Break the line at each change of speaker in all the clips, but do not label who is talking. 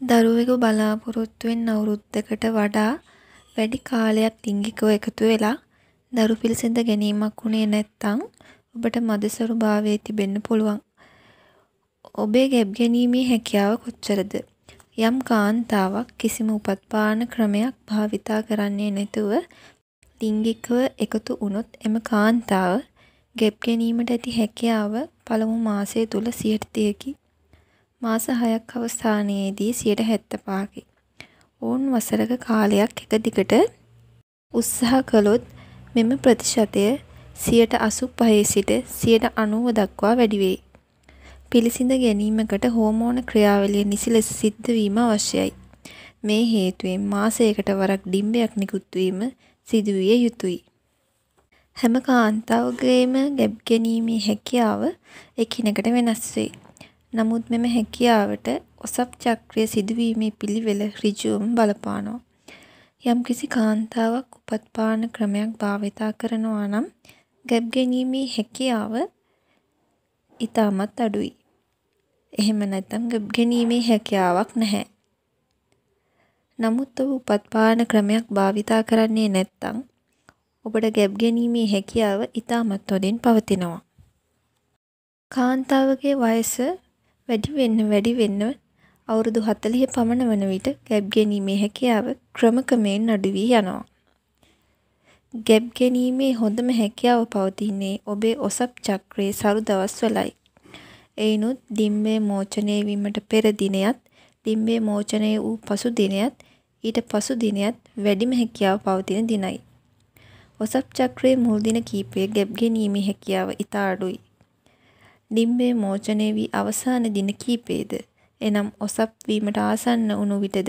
දරුවෙකු බලාපොරොත්තුවෙන් අවුරුද්දකට වඩා වැඩි කාලයක් ලිංගිකව එකතු වෙලා දරු පිළිසඳ ගැනීමක් වුණේ නැත්නම් ඔබට මදසරුභාවයේ තිබෙන්න පුළුවන්. ඔබේ ගැබ් ගැනීමේ හැකියාව කොච්චරද? යම් කාන්තාවක් කිසිම උපත්පාන ක්‍රමයක් භාවිතා කරන්නේ නැතුව ලිංගිකව එකතු වුණොත් එම කාන්තාව ගැබ් ගැනීමට ඇති හැකියාව පළමු මාසය තුල 100%කි. මාස 6ක් අවසානයේදී 75කි. ඔවුන් වසරක කාලයක් එක දිගට උත්සාහ කළොත් මෙම ප්‍රතිශතය 85 සිට 90 දක්වා වැඩි වෙයි. පිළිසිඳ ගැනීමකට හෝමෝන ක්‍රියාවලිය නිසි ලෙස සිද්ධ වීම අවශ්‍යයි. මේ හේතුවෙන් මාසයකට වරක් ඩිම්බයක් නිකුත් වීම සිදුවිය යුතුයි. හැම කාන්තාවගේම ගැබ් ගැනීමේ හැකියාව එකිනෙකට වෙනස් වේ. නමුත් මෙම හැකියාවට ඔසප් චක්‍රය සිදුවීමේ පිළිවෙල ඍජුවම බලපානවා. යම්කිසි කාන්තාවක් උපත්පාන ක්‍රමයක් භාවිතා කරනවා නම් ගැබ් ගැනීමේ හැකියාව ඉතාමත් අඩුයි. එහෙම නැත්නම් ගැබ් ගැනීමේ හැකියාවක් නැහැ. නමුත් ඔබ උපත්පාන ක්‍රමයක් භාවිතා කරන්නේ නැත්නම් ඔබට ගැබ් ගැනීමේ හැකියාව ඉතාමත් හොඳින් පවතිනවා. කාන්තාවගේ වයස වැඩි වෙන්න වැඩි වෙන්න අවුරුදු 40 පමණ වන විට ගැබ් ගැනීමේ හැකියාව ක්‍රමක්‍රමයෙන් අඩු වී යනවා. ගැබ් ගැනීමේ හොඳම හැකියාව පවතින්නේ ඔබේ ඔසප් චක්‍රයේ සරු දවස්වලයි. එයිනුත් දිම්බේ මෝචනය වීමට පෙර දිනයත්, දිම්බේ මෝචනය වූ පසු දිනයත්, ඊට පසු දිනයත් වැඩිම හැකියාව පවතින දිනයි. ඔසප් චක්‍රයේ මුල් දින කීපයේ ගැබ් ගැනීමේ හැකියාව ඉතා අඩුයි. ඩිම්බය මෝචනය වී අවසාන දින කීපයේද එනම් ඔසප් වීමට ආසන්න වුණු විටද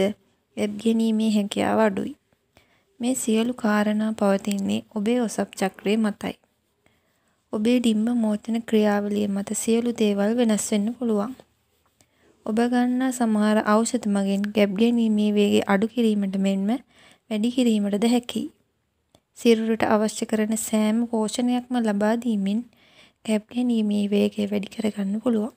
වෙබ් ගැනීමේ හැකියාව අඩුයි. මේ සියලු කාරණා පවතින්නේ ඔබේ ඔසප් චක්‍රය මතයි. ඔබේ ඩිම්බ මෝචන ක්‍රියාවලිය මත සියලු දේවල් වෙනස් වෙන්න පුළුවන්. ඔබ ගන්නා සමහර ඖෂධ මගින් ගැබ් ගැනීමේ වේගය අඩු කිරීමට මෙන්ම වැඩි කිරීමටද හැකියි. සිරුරට අවශ්‍ය කරන සෑම පෝෂණයක්ම ලබා දීමෙන් ගැබ් ගැනීමේ වේගය වැඩි කරගන්න පුළුවන්.